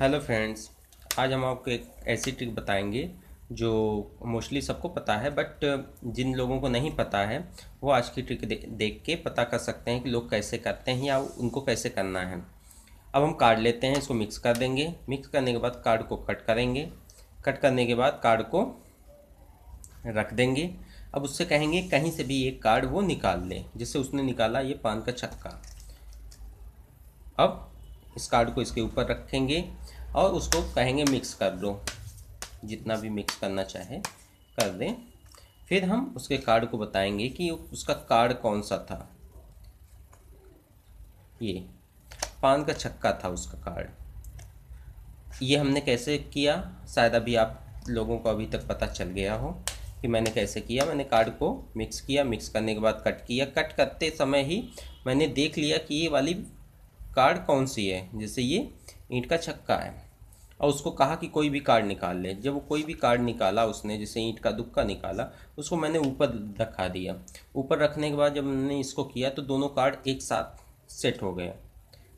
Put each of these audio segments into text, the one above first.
hello friends आज हम आपको एक ऐसी ट्रिक बताएंगे जो मोस्टली सबको पता है बट जिन लोगों को नहीं पता है वो आज की ट्रिक दे, देख के पता कर सकते हैं कि लोग कैसे करते हैं या उनको कैसे करना है अब हम कार्ड लेते हैं इसको मिक्स कर देंगे मिक्स करने के बाद कार्ड को कट करेंगे कट करने के बाद कार्ड को रख देंगे अब उससे कहेंगे कहीं से भी एक कार्ड वो निकाल लें जिससे उसने निकाला ये पान का छक्का अब इस कार्ड को इसके ऊपर रखेंगे और उसको कहेंगे मिक्स कर दो जितना भी मिक्स करना चाहे कर दें फिर हम उसके कार्ड को बताएंगे कि उसका कार्ड कौन सा था ये पान का छक्का था उसका कार्ड ये हमने कैसे किया शायद अभी आप लोगों को अभी तक पता चल गया हो कि मैंने कैसे किया मैंने कार्ड को मिक्स किया मिक्स करने के बाद कट किया कट करते समय ही मैंने देख लिया कि ये वाली कार्ड कौन सी है जैसे ये ईंट का छक्का है और उसको कहा कि कोई भी कार्ड निकाल ले जब वो कोई भी कार्ड निकाला उसने जैसे ईंट का दुक्का निकाला उसको मैंने ऊपर रखा दिया ऊपर रखने के बाद जब मैंने इसको किया तो दोनों कार्ड एक साथ सेट हो गए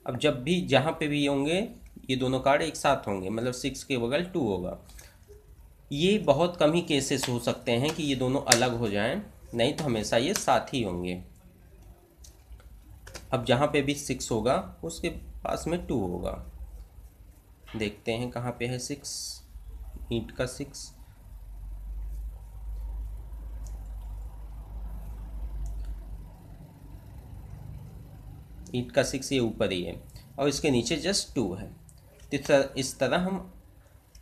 अब जब भी जहाँ पे भी होंगे ये दोनों कार्ड एक साथ होंगे मतलब सिक्स के बगल टू होगा ये बहुत कम ही केसेस हो सकते हैं कि ये दोनों अलग हो जाएँ नहीं तो हमेशा ये साथ ही होंगे अब जहाँ पे भी सिक्स होगा उसके पास में टू होगा देखते हैं कहाँ पे है सिक्स ईट का सिक्स ईट का सिक्स ये ऊपर ही है और इसके नीचे जस्ट टू है तो इस तरह हम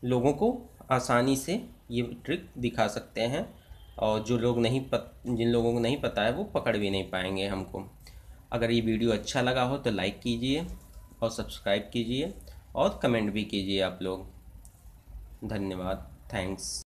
लोगों को आसानी से ये ट्रिक दिखा सकते हैं और जो लोग नहीं पत जिन लोगों को नहीं पता है वो पकड़ भी नहीं पाएंगे हमको अगर ये वीडियो अच्छा लगा हो तो लाइक कीजिए और सब्सक्राइब कीजिए और कमेंट भी कीजिए आप लोग धन्यवाद थैंक्स